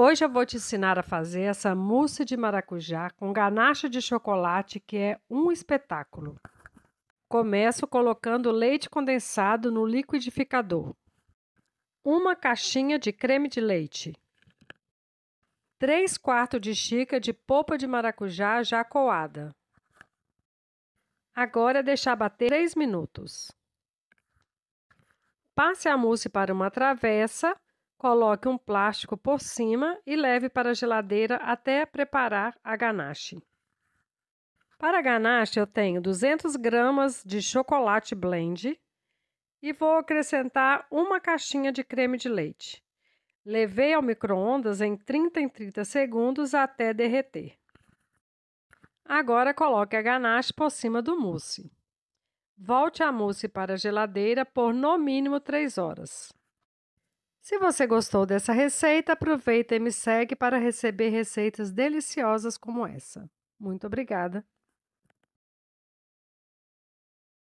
Hoje eu vou te ensinar a fazer essa mousse de maracujá com ganache de chocolate que é um espetáculo. Começo colocando leite condensado no liquidificador. Uma caixinha de creme de leite. 3 quartos de xícara de polpa de maracujá já coada. Agora é deixar bater 3 minutos. Passe a mousse para uma travessa Coloque um plástico por cima e leve para a geladeira até preparar a ganache. Para a ganache, eu tenho 200 gramas de chocolate blend e vou acrescentar uma caixinha de creme de leite. Levei ao micro-ondas em 30 em 30 segundos até derreter. Agora coloque a ganache por cima do mousse. Volte a mousse para a geladeira por no mínimo 3 horas. Se você gostou dessa receita, aproveita e me segue para receber receitas deliciosas como essa. Muito obrigada!